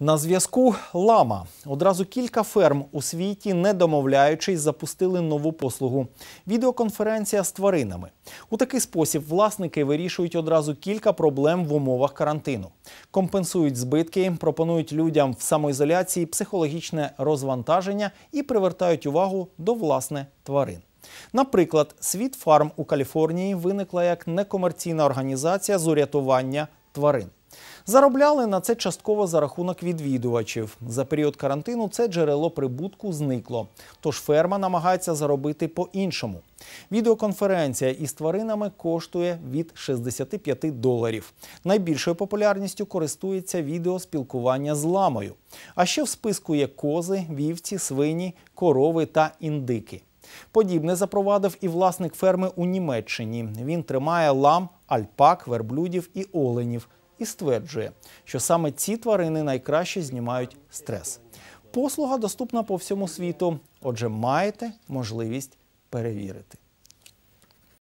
На зв'язку лама одразу кілька ферм у світі, не домовляючись, запустили нову послугу. Відеоконференція з тваринами. У такий спосіб власники вирішують одразу кілька проблем в умовах карантину, компенсують збитки, пропонують людям в самоізоляції психологічне розвантаження і привертають увагу до власне тварин. Наприклад, світ фарм у Каліфорнії виникла як некомерційна організація з урятування тварин. Заробляли на це частково за рахунок відвідувачів. За період карантину це джерело прибутку зникло. Тож ферма намагається заробити по-іншому. Відеоконференція із тваринами коштує від 65 доларів. Найбільшою популярністю користується відеоспілкування з ламою. А ще в списку є кози, вівці, свині, корови та індики. Подібне запровадив і власник ферми у Німеччині. Він тримає лам, альпак, верблюдів і оленів і стверджує, що саме ці тварини найкраще знімають стрес. Послуга доступна по всьому світу, отже, маєте можливість перевірити.